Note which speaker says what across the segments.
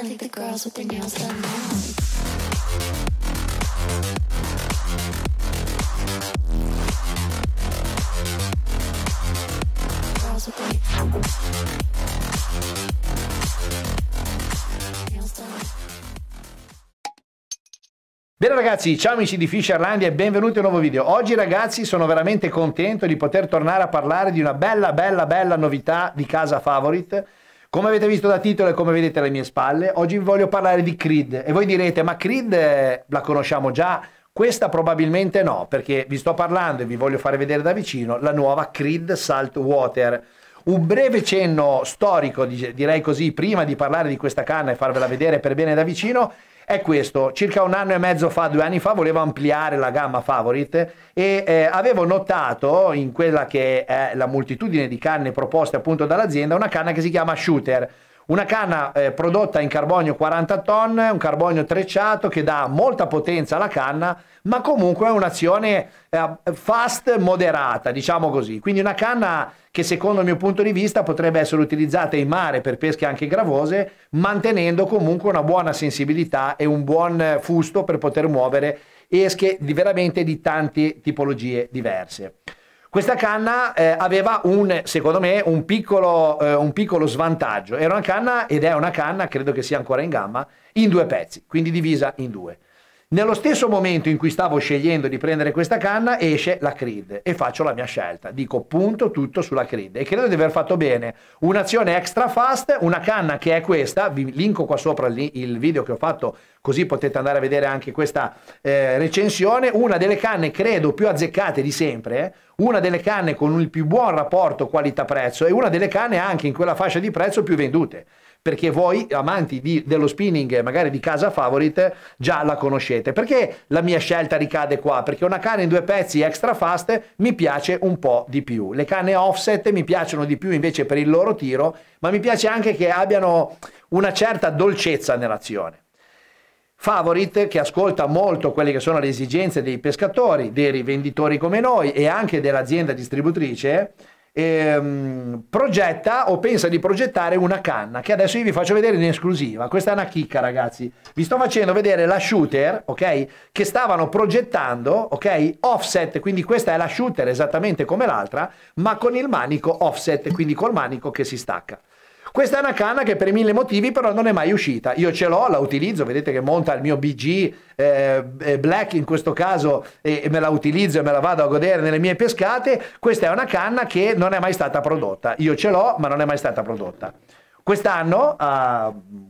Speaker 1: I think the girls with their nails done now. Girls with their nails done. Bene ragazzi, ciao amici di Fisherlandia e benvenuti a un nuovo video. Oggi ragazzi sono veramente contento di poter tornare a parlare di una bella bella bella novità di casa Favorite come avete visto da titolo e come vedete alle mie spalle, oggi vi voglio parlare di Creed e voi direte ma Creed eh, la conosciamo già, questa probabilmente no, perché vi sto parlando e vi voglio fare vedere da vicino la nuova Creed Saltwater. Un breve cenno storico, direi così, prima di parlare di questa canna e farvela vedere per bene da vicino, è questo. Circa un anno e mezzo fa, due anni fa, volevo ampliare la gamma favorite e eh, avevo notato in quella che è la moltitudine di canne proposte appunto dall'azienda una canna che si chiama Shooter una canna eh, prodotta in carbonio 40 tonne, un carbonio trecciato che dà molta potenza alla canna, ma comunque è un'azione eh, fast moderata, diciamo così. Quindi una canna che secondo il mio punto di vista potrebbe essere utilizzata in mare per pesche anche gravose, mantenendo comunque una buona sensibilità e un buon fusto per poter muovere esche di veramente di tante tipologie diverse. Questa canna eh, aveva un, secondo me, un piccolo, eh, un piccolo, svantaggio. Era una canna, ed è una canna, credo che sia ancora in gamma, in due pezzi, quindi divisa in due. Nello stesso momento in cui stavo scegliendo di prendere questa canna esce la Creed e faccio la mia scelta. Dico punto tutto sulla Creed e credo di aver fatto bene. Un'azione extra fast, una canna che è questa, vi linko qua sopra il video che ho fatto così potete andare a vedere anche questa eh, recensione. Una delle canne credo più azzeccate di sempre, una delle canne con il più buon rapporto qualità-prezzo e una delle canne anche in quella fascia di prezzo più vendute perché voi amanti di, dello spinning magari di casa favorite già la conoscete. Perché la mia scelta ricade qua? Perché una canna in due pezzi extra fast mi piace un po' di più. Le canne offset mi piacciono di più invece per il loro tiro, ma mi piace anche che abbiano una certa dolcezza nell'azione. Favorite che ascolta molto quelle che sono le esigenze dei pescatori, dei rivenditori come noi e anche dell'azienda distributrice ehm, progetta o pensa di progettare una canna che adesso io vi faccio vedere in esclusiva. Questa è una chicca, ragazzi. Vi sto facendo vedere la shooter, ok? Che stavano progettando, ok? Offset, quindi questa è la shooter esattamente come l'altra, ma con il manico offset, quindi col manico che si stacca. Questa è una canna che per mille motivi però non è mai uscita. Io ce l'ho, la utilizzo, vedete che monta il mio BG eh, eh, Black in questo caso e, e me la utilizzo e me la vado a godere nelle mie pescate. Questa è una canna che non è mai stata prodotta. Io ce l'ho, ma non è mai stata prodotta. Quest'anno, eh,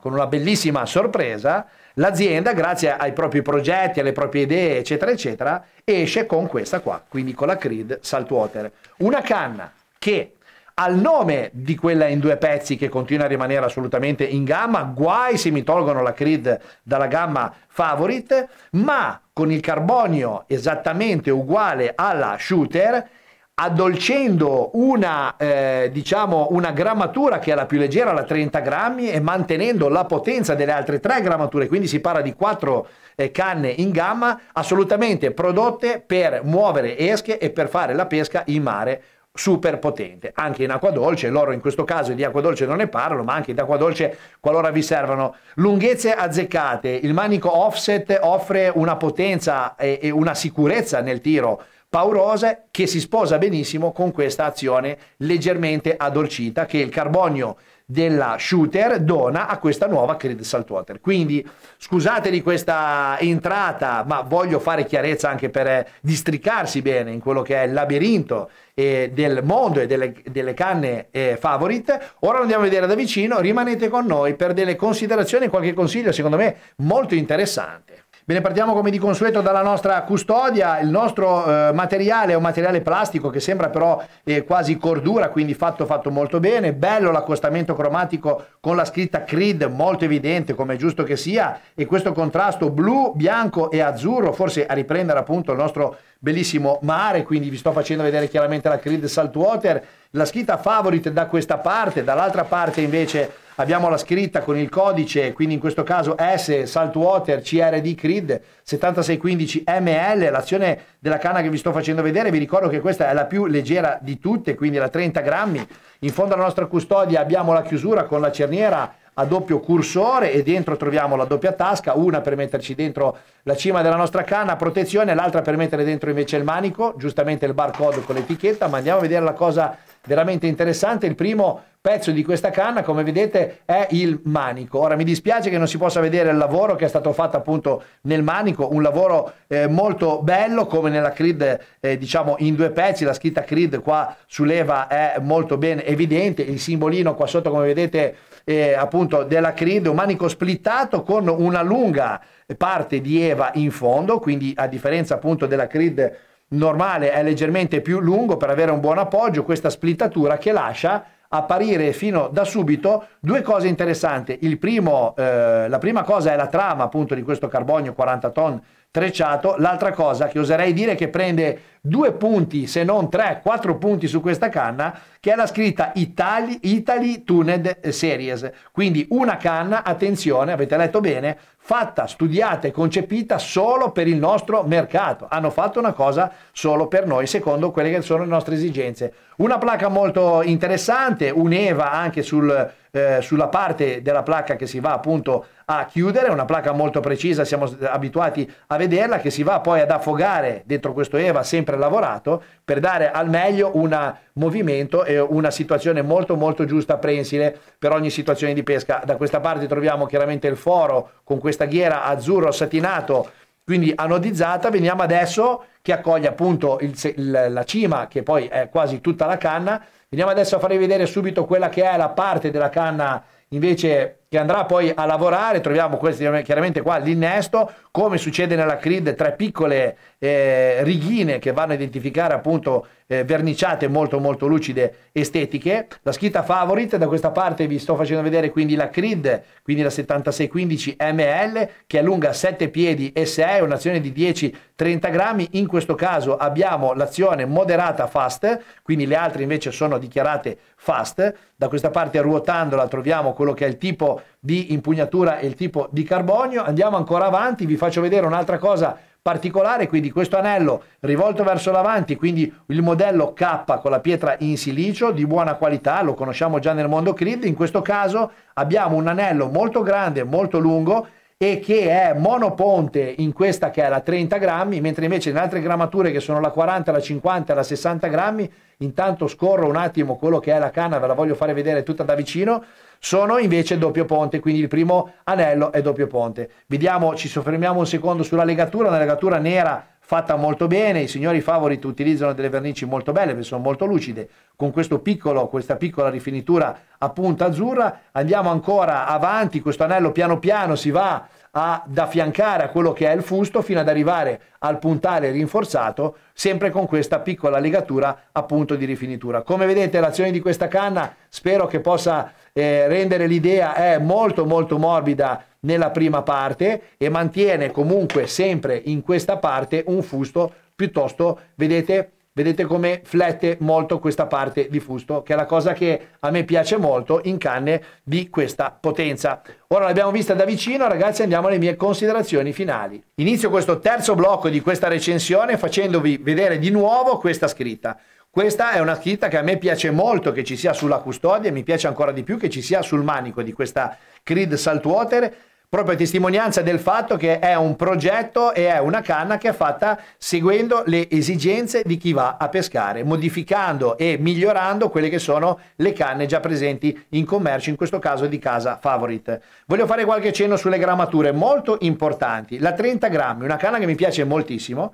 Speaker 1: con una bellissima sorpresa, l'azienda, grazie ai propri progetti, alle proprie idee, eccetera, eccetera, esce con questa qua, quindi con la Creed Saltwater. Una canna che al nome di quella in due pezzi che continua a rimanere assolutamente in gamma, guai se mi tolgono la Creed dalla gamma favorite, ma con il carbonio esattamente uguale alla shooter addolcendo una, eh, diciamo una grammatura che è la più leggera, la 30 grammi, e mantenendo la potenza delle altre tre grammature, quindi si parla di quattro eh, canne in gamma assolutamente prodotte per muovere esche e per fare la pesca in mare super potente, anche in acqua dolce, loro in questo caso di acqua dolce non ne parlano, ma anche in acqua dolce qualora vi servano lunghezze azzeccate, il manico offset offre una potenza e una sicurezza nel tiro paurose che si sposa benissimo con questa azione leggermente addolcita che il carbonio della shooter dona a questa nuova Creed Saltwater. Quindi scusate di questa entrata, ma voglio fare chiarezza anche per eh, districarsi bene in quello che è il labirinto eh, del mondo e delle, delle canne eh, favorite. Ora lo andiamo a vedere da vicino, rimanete con noi per delle considerazioni e qualche consiglio secondo me molto interessante. Bene, partiamo come di consueto dalla nostra custodia, il nostro eh, materiale è un materiale plastico che sembra però eh, quasi cordura, quindi fatto fatto molto bene, bello l'accostamento cromatico con la scritta Creed, molto evidente come è giusto che sia, e questo contrasto blu, bianco e azzurro, forse a riprendere appunto il nostro bellissimo mare, quindi vi sto facendo vedere chiaramente la Creed Saltwater, la scritta Favorite da questa parte, dall'altra parte invece abbiamo la scritta con il codice, quindi in questo caso S Saltwater CRD Creed 7615 ML, l'azione della canna che vi sto facendo vedere, vi ricordo che questa è la più leggera di tutte, quindi la 30 grammi, in fondo alla nostra custodia abbiamo la chiusura con la cerniera a doppio cursore e dentro troviamo la doppia tasca, una per metterci dentro la cima della nostra canna, protezione, l'altra per mettere dentro invece il manico, giustamente il barcode con l'etichetta, ma andiamo a vedere la cosa veramente interessante. Il primo pezzo di questa canna, come vedete, è il manico. Ora mi dispiace che non si possa vedere il lavoro che è stato fatto appunto nel manico, un lavoro eh, molto bello come nella Creed, eh, diciamo in due pezzi, la scritta Creed qua sull'Eva è molto ben evidente, il simbolino qua sotto come vedete eh, appunto della Creed, un manico splittato con una lunga parte di Eva in fondo, quindi a differenza appunto della Creed normale è leggermente più lungo per avere un buon appoggio, questa splittatura che lascia apparire fino da subito due cose interessanti. Il Primo, eh, la prima cosa è la trama appunto di questo carbonio 40 ton Trecciato. L'altra cosa che oserei dire che prende due punti, se non tre, quattro punti su questa canna, che è la scritta Italy, Italy Tuned Series. Quindi una canna, attenzione, avete letto bene, fatta, studiata e concepita solo per il nostro mercato. Hanno fatto una cosa solo per noi, secondo quelle che sono le nostre esigenze. Una placca molto interessante, un'EVA anche sul eh, sulla parte della placca che si va appunto a chiudere, una placca molto precisa, siamo abituati a vederla, che si va poi ad affogare dentro questo EVA sempre lavorato per dare al meglio un movimento e una situazione molto molto giusta, prensile per ogni situazione di pesca. Da questa parte troviamo chiaramente il foro con questa ghiera azzurro satinato quindi anodizzata, veniamo adesso che accoglie appunto il, il, la cima, che poi è quasi tutta la canna. Veniamo adesso a farvi vedere subito quella che è la parte della canna invece che andrà poi a lavorare, troviamo questo chiaramente qua l'innesto, come succede nella CRID, tre piccole eh, righine che vanno a identificare appunto eh, verniciate molto molto lucide estetiche, la scritta favorite, da questa parte vi sto facendo vedere quindi la CRID, quindi la 7615 ml che è lunga 7 piedi e 6, un'azione di 10-30 grammi, in questo caso abbiamo l'azione moderata fast, quindi le altre invece sono dichiarate fast, da questa parte ruotandola troviamo quello che è il tipo di impugnatura e il tipo di carbonio. Andiamo ancora avanti, vi faccio vedere un'altra cosa particolare, quindi questo anello rivolto verso l'avanti, quindi il modello K con la pietra in silicio di buona qualità, lo conosciamo già nel mondo CRID, in questo caso abbiamo un anello molto grande, molto lungo e che è monoponte in questa che è la 30 grammi, mentre invece in altre grammature che sono la 40, la 50, la 60 grammi, intanto scorro un attimo quello che è la canna, ve la voglio fare vedere tutta da vicino, sono invece doppio ponte, quindi il primo anello è doppio ponte. Vediamo, ci soffermiamo un secondo sulla legatura, una legatura nera fatta molto bene, i signori Favorit utilizzano delle vernici molto belle perché sono molto lucide, con piccolo, questa piccola rifinitura a punta azzurra, andiamo ancora avanti, questo anello piano piano si va ad affiancare a quello che è il fusto fino ad arrivare al puntale rinforzato, sempre con questa piccola legatura appunto di rifinitura. Come vedete l'azione di questa canna spero che possa eh, rendere l'idea è molto molto morbida nella prima parte e mantiene comunque sempre in questa parte un fusto piuttosto, vedete, vedete come flette molto questa parte di fusto, che è la cosa che a me piace molto in canne di questa potenza. Ora l'abbiamo vista da vicino, ragazzi, andiamo alle mie considerazioni finali. Inizio questo terzo blocco di questa recensione facendovi vedere di nuovo questa scritta. Questa è una scritta che a me piace molto che ci sia sulla custodia e mi piace ancora di più che ci sia sul manico di questa Creed Saltwater, proprio a testimonianza del fatto che è un progetto e è una canna che è fatta seguendo le esigenze di chi va a pescare, modificando e migliorando quelle che sono le canne già presenti in commercio, in questo caso di casa Favorite. Voglio fare qualche cenno sulle grammature molto importanti. La 30 grammi, una canna che mi piace moltissimo,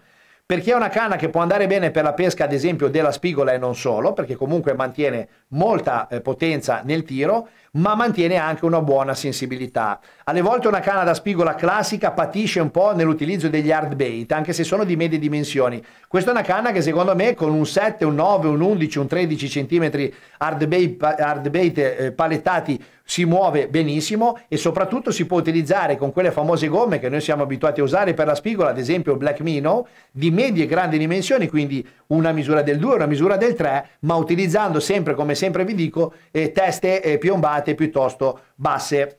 Speaker 1: perché è una canna che può andare bene per la pesca ad esempio della spigola e non solo, perché comunque mantiene molta eh, potenza nel tiro, ma mantiene anche una buona sensibilità. Alle volte una canna da spigola classica patisce un po' nell'utilizzo degli hard bait, anche se sono di medie dimensioni. Questa è una canna che secondo me con un 7, un 9, un 11, un 13 cm hard bait, hard bait eh, palettati si muove benissimo e soprattutto si può utilizzare con quelle famose gomme che noi siamo abituati a usare per la spigola, ad esempio Black Mino, di medie e grandi dimensioni, quindi una misura del 2, una misura del 3, ma utilizzando sempre, come sempre vi dico, eh, teste eh, piombate delicate piuttosto basse.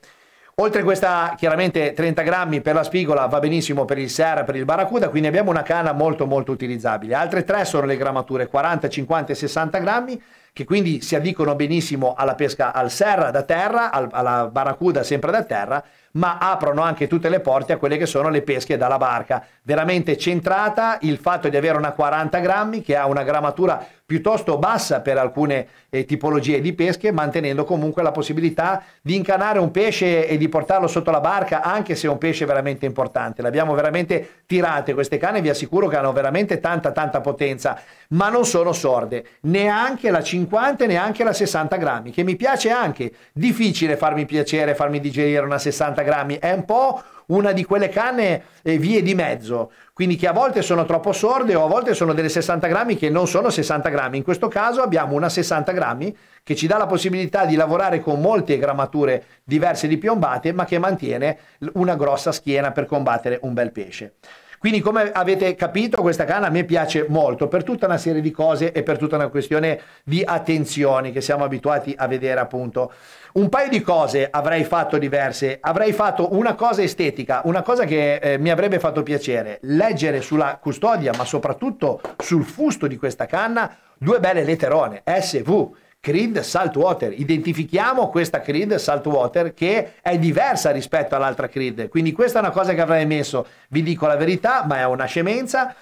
Speaker 1: Oltre a questa, chiaramente 30 grammi per la spigola va benissimo per il serra, per il barracuda, quindi abbiamo una canna molto molto utilizzabile. Altre tre sono le grammature, 40, 50 e 60 grammi, che quindi si addicono benissimo alla pesca al serra da terra, al, alla barracuda sempre da terra, ma aprono anche tutte le porte a quelle che sono le pesche dalla barca. Veramente centrata il fatto di avere una 40 grammi che ha una grammatura piuttosto bassa per alcune eh, tipologie di pesche, mantenendo comunque la possibilità di incanare un pesce e di portarlo sotto la barca, anche se è un pesce veramente importante. L'abbiamo veramente tirate queste canne, vi assicuro che hanno veramente tanta tanta potenza, ma non sono sorde, neanche la 5 50 e neanche la 60 grammi, che mi piace anche. Difficile farmi piacere, farmi digerire una 60 grammi, è un po' una di quelle canne eh, vie di mezzo, quindi che a volte sono troppo sorde o a volte sono delle 60 grammi che non sono 60 grammi. In questo caso abbiamo una 60 grammi che ci dà la possibilità di lavorare con molte grammature diverse di piombate, ma che mantiene una grossa schiena per combattere un bel pesce. Quindi come avete capito questa canna a me piace molto per tutta una serie di cose e per tutta una questione di attenzioni che siamo abituati a vedere appunto. Un paio di cose avrei fatto diverse, avrei fatto una cosa estetica, una cosa che eh, mi avrebbe fatto piacere, leggere sulla custodia ma soprattutto sul fusto di questa canna due belle letterone, SV, Creed Saltwater. Identifichiamo questa Creed Saltwater che è diversa rispetto all'altra Creed. Quindi questa è una cosa che avrei messo. Vi dico la verità, ma è una scemenza.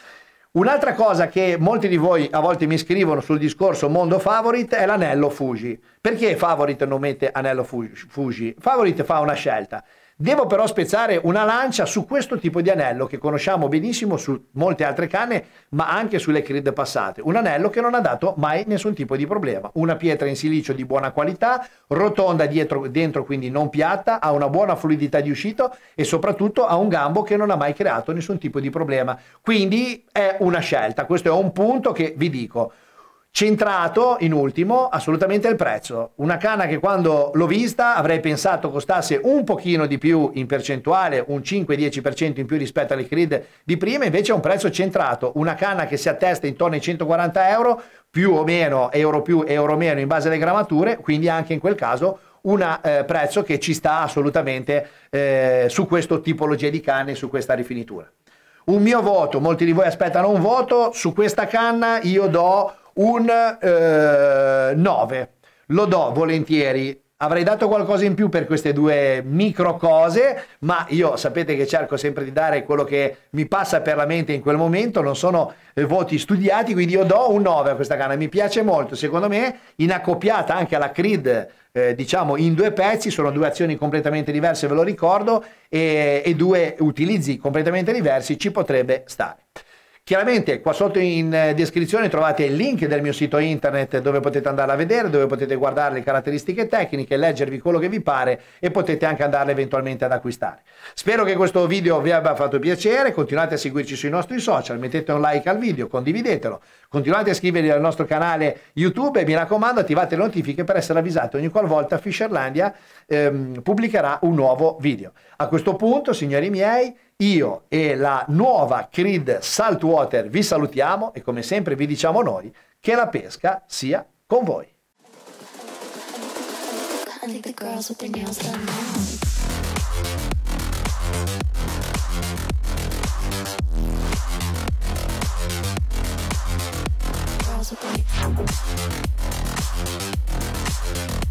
Speaker 1: Un'altra cosa che molti di voi a volte mi scrivono sul discorso mondo favorite è l'anello Fuji. Perché favorite non mette anello Fuji? Favorite fa una scelta. Devo però spezzare una lancia su questo tipo di anello che conosciamo benissimo su molte altre canne, ma anche sulle Creed passate. Un anello che non ha dato mai nessun tipo di problema. Una pietra in silicio di buona qualità, rotonda dietro, dentro quindi non piatta, ha una buona fluidità di uscito e soprattutto ha un gambo che non ha mai creato nessun tipo di problema. Quindi è una scelta, questo è un punto che vi dico. Centrato in ultimo assolutamente il prezzo. Una canna che quando l'ho vista avrei pensato costasse un pochino di più in percentuale, un 5-10% in più rispetto alle Creed di prima, invece è un prezzo centrato. Una canna che si attesta intorno ai 140 euro, più o meno, euro più, euro meno in base alle grammature, quindi anche in quel caso un eh, prezzo che ci sta assolutamente eh, su questa tipologia di canne, su questa rifinitura. Un mio voto, molti di voi aspettano un voto, su questa canna io do un eh, 9. Lo do volentieri. Avrei dato qualcosa in più per queste due micro cose, ma io sapete che cerco sempre di dare quello che mi passa per la mente in quel momento, non sono eh, voti studiati, quindi io do un 9 a questa canna, mi piace molto, secondo me, in accoppiata anche alla Creed, eh, diciamo in due pezzi, sono due azioni completamente diverse, ve lo ricordo, e, e due utilizzi completamente diversi, ci potrebbe stare. Chiaramente qua sotto in eh, descrizione trovate il link del mio sito internet dove potete andare a vedere, dove potete guardare le caratteristiche tecniche, leggervi quello che vi pare e potete anche andare eventualmente ad acquistare. Spero che questo video vi abbia fatto piacere, continuate a seguirci sui nostri social, mettete un like al video, condividetelo, continuate a iscrivervi al nostro canale YouTube e mi raccomando attivate le notifiche per essere avvisati ogni qualvolta Fisherlandia ehm, pubblicherà un nuovo video. A questo punto, signori miei, io e la nuova Creed Saltwater vi salutiamo e come sempre vi diciamo noi che la pesca sia con voi. girls with me.